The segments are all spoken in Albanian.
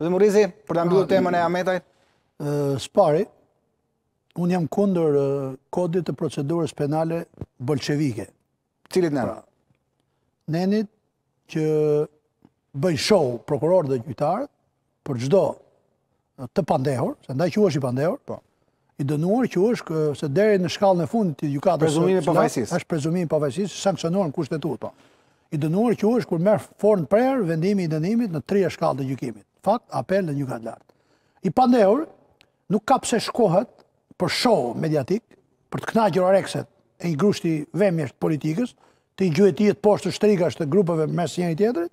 Dhe Murizi, për të mbyllur ah, temën e Ametaj. Spari, unë jam kunder kodit të procedurës penale bolqevike. Cilit nëra? Nenit që bëj show prokuror dhe gjytarë për gjdo të pandehur, se ndaj që është i pandehur, po. i dënuar që është se deri në shkallë në fund të jukatës... Prezumimi pavajsis. është prezumimi pavajsis, sankcionuar në kushtetur. Po. I dënuar që është kur merë forën prerë vendimi i dënimit në trija shkallë të gjukimit fakt, apel dhe një gradë lartë. I pandehur, nuk ka pse shkohet për show mediatik, për të kna rekset e i grushti vemjesht politikës, të i gjuhetijet poshtë të shtrikasht të grupëve mes njëri tjetërit,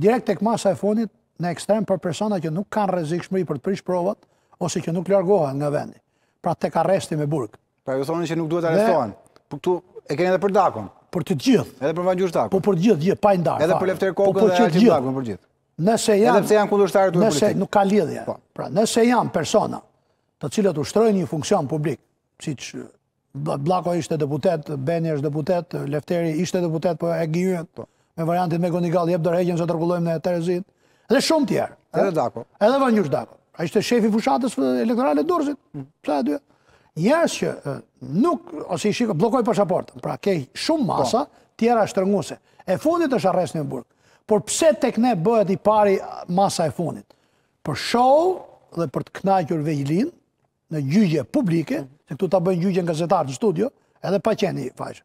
direkt e këmasa e fonit në ekstrem për persona që nuk kanë rezik shmëri për të prish provat, ose që nuk lërgohen nga vendi. Pra të ka resti me burg. Pra ju thonë që nuk duhet arestohen. Po këtu e keni edhe për dakon. Për të gjithë. Edhe për vangjush dakon. Po për gjithë, gjithë, pa indarë. Edhe për lefter kokën po dhe të dakon për gjithë. Nëse janë... Edhepse janë kundushtarë të politikë. Nuk ka lidhje. Po. Pra, nëse janë persona të cilët ushtrojnë një funksion publik, si që Blako ishte deputet, Beni është deputet, Lefteri ishte deputet, po e gjyën, po. me variantit me Gondigal, jep dërhegjën se të rëgullojmë në Terezin, edhe shumë tjerë. Edhe Dako. Edhe Vanjush Dako. A ishte shefi fushatës elektorale mm. e Dorzit. e dy? Njerës që nuk, ose i shikë, blokoj pashaportën, pra kej shumë po. masa, tjera shtërnguse. E fundit është arrest në burkë. Por pse tek ne bëhet i pari masa e fundit? Për show dhe për të knaqur vejlin në gjyqje publike, se këtu ta bëjnë gjyqje në gazetarë në studio, edhe pa qeni faqë.